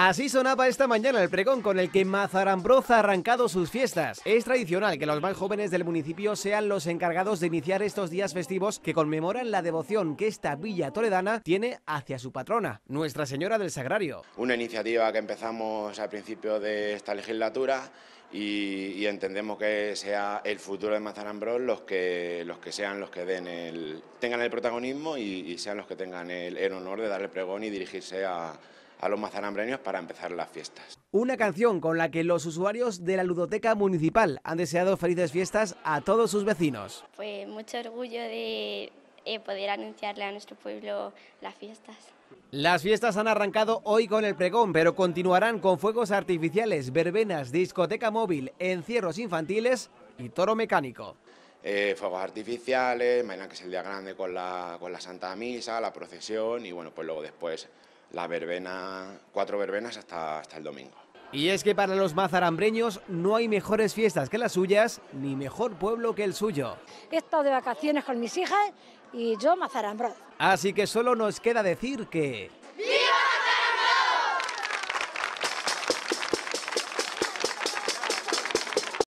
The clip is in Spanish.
Así sonaba esta mañana el pregón con el que Mazarambroz ha arrancado sus fiestas. Es tradicional que los más jóvenes del municipio sean los encargados de iniciar estos días festivos que conmemoran la devoción que esta villa toledana tiene hacia su patrona, Nuestra Señora del Sagrario. Una iniciativa que empezamos al principio de esta legislatura y, entendemos que sea el futuro de Mazarambroz los que, los que sean los que den el, tengan el protagonismo y, sean los que tengan el honor de dar el pregón y dirigirse a, a los mazarambreños para empezar las fiestas. Una canción con la que los usuarios de la ludoteca municipal han deseado felices fiestas a todos sus vecinos. Pues mucho orgullo de eh, poder anunciarle a nuestro pueblo las fiestas. Las fiestas han arrancado hoy con el pregón, pero continuarán con fuegos artificiales, verbenas, discoteca móvil, encierros infantiles y toro mecánico. Eh, fuegos artificiales, mañana que es el día grande con la, con la Santa Misa, la procesión y bueno, pues luego después la verbena, cuatro verbenas hasta, hasta el domingo. Y es que para los mazarambreños no hay mejores fiestas que las suyas, ni mejor pueblo que el suyo. He estado de vacaciones con mis hijas y yo mazarambro. Así que solo nos queda decir que...